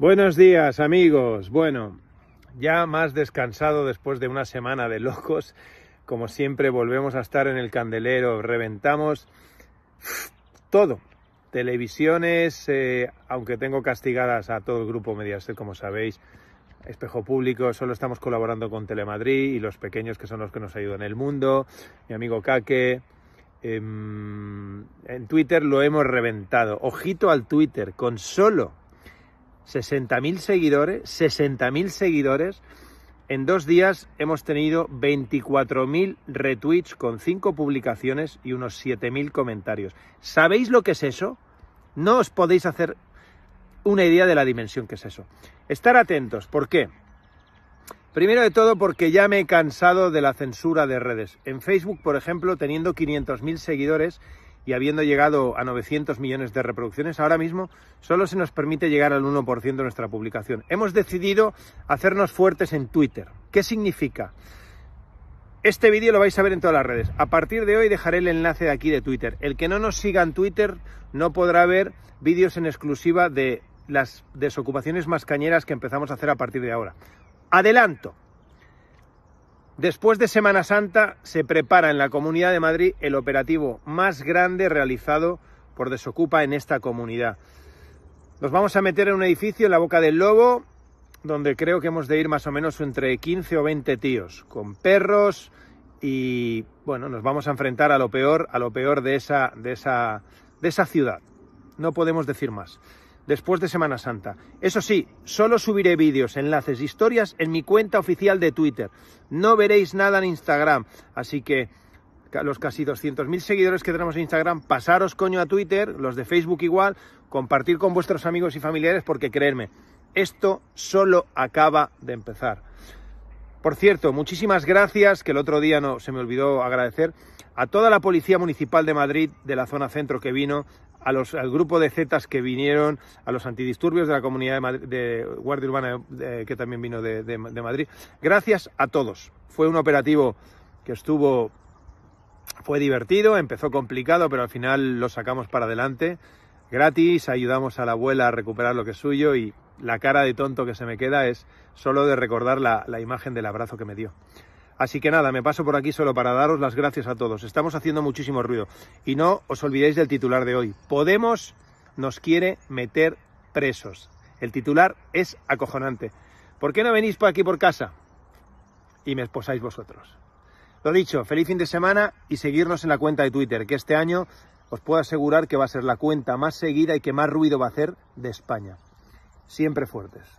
Buenos días amigos. Bueno, ya más descansado después de una semana de locos. Como siempre volvemos a estar en el candelero, reventamos todo. Televisiones, eh, aunque tengo castigadas a todo el grupo Mediaset, como sabéis, Espejo Público, solo estamos colaborando con Telemadrid y los pequeños que son los que nos ayudan en el mundo. Mi amigo Kake, em, en Twitter lo hemos reventado. Ojito al Twitter, con solo 60.000 seguidores, 60.000 seguidores. En dos días hemos tenido 24.000 retweets con 5 publicaciones y unos 7.000 comentarios. ¿Sabéis lo que es eso? No os podéis hacer una idea de la dimensión que es eso. Estar atentos, ¿por qué? Primero de todo porque ya me he cansado de la censura de redes. En Facebook, por ejemplo, teniendo 500.000 seguidores, y habiendo llegado a 900 millones de reproducciones, ahora mismo solo se nos permite llegar al 1% de nuestra publicación. Hemos decidido hacernos fuertes en Twitter. ¿Qué significa? Este vídeo lo vais a ver en todas las redes. A partir de hoy dejaré el enlace de aquí de Twitter. El que no nos siga en Twitter no podrá ver vídeos en exclusiva de las desocupaciones más cañeras que empezamos a hacer a partir de ahora. Adelanto, Después de Semana Santa se prepara en la Comunidad de Madrid el operativo más grande realizado por Desocupa en esta comunidad. Nos vamos a meter en un edificio en la boca del lobo, donde creo que hemos de ir más o menos entre 15 o 20 tíos, con perros y bueno, nos vamos a enfrentar a lo peor, a lo peor de esa ciudad. No podemos decir más después de Semana Santa. Eso sí, solo subiré vídeos, enlaces, historias en mi cuenta oficial de Twitter. No veréis nada en Instagram. Así que los casi 200.000 seguidores que tenemos en Instagram, pasaros coño a Twitter, los de Facebook igual, compartir con vuestros amigos y familiares porque creedme, esto solo acaba de empezar. Por cierto, muchísimas gracias, que el otro día no se me olvidó agradecer, a toda la Policía Municipal de Madrid de la zona centro que vino, al grupo de Zetas que vinieron, a los antidisturbios de la comunidad de, Madrid, de Guardia Urbana eh, que también vino de, de Madrid. Gracias a todos. Fue un operativo que estuvo, fue divertido, empezó complicado, pero al final lo sacamos para adelante. Gratis, ayudamos a la abuela a recuperar lo que es suyo y la cara de tonto que se me queda es solo de recordar la, imagen del abrazo que me dio. Así que nada, me paso por aquí solo para daros las gracias a todos. Estamos haciendo muchísimo ruido. Y no os olvidéis del titular de hoy. Podemos nos quiere meter presos. El titular es acojonante. ¿Por qué no venís por aquí por casa? Y me esposáis vosotros. Lo dicho, feliz fin de semana y seguirnos en la cuenta de Twitter, que este año os puedo asegurar que va a ser la cuenta más seguida y que más ruido va a hacer de España siempre fuertes.